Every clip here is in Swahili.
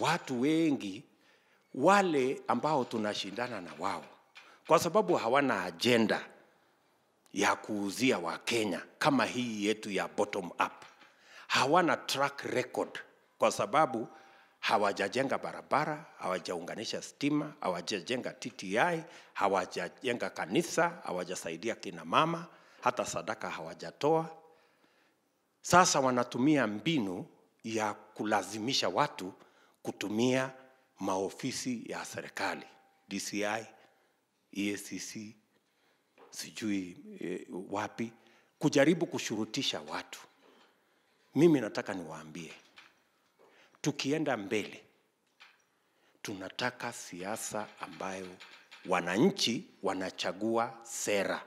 watu wengi wale ambao tunashindana na wao, kwa sababu hawana ajenda ya kuuzia Wakenya kama hii yetu ya bottom up. Hawana track record kwa sababu hawajajenga barabara, hawajaunganisha stima, hawajajenga TTI, hawajajenga kanisa, hawajasaidia kina mama, hata sadaka hawajatoa. Sasa wanatumia mbinu ya kulazimisha watu kutumia maofisi ya serikali DCI, EACC, sijui e, wapi, kujaribu kushurutisha watu. Mimi nataka niwaambie, tukienda mbele, tunataka siasa ambayo wananchi wanachagua sera,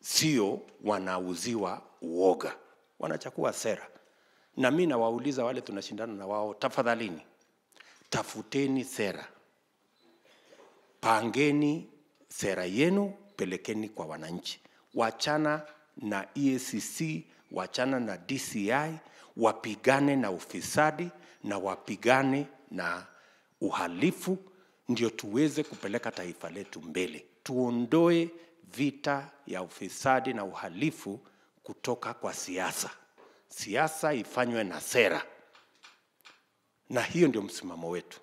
sio wanauziwa uoga, wanachagua sera. Na mi nawauliza wale tunashindana na wao, tafadhalini, tafuteni sera, pangeni sera yenu, pelekeni kwa wananchi, wachana na EACC, wachana na DCI, wapigane na ufisadi na wapigane na uhalifu, ndio tuweze kupeleka taifa letu mbele, tuondoe vita ya ufisadi na uhalifu kutoka kwa siasa siasa ifanywe na sera, na hiyo ndio msimamo wetu.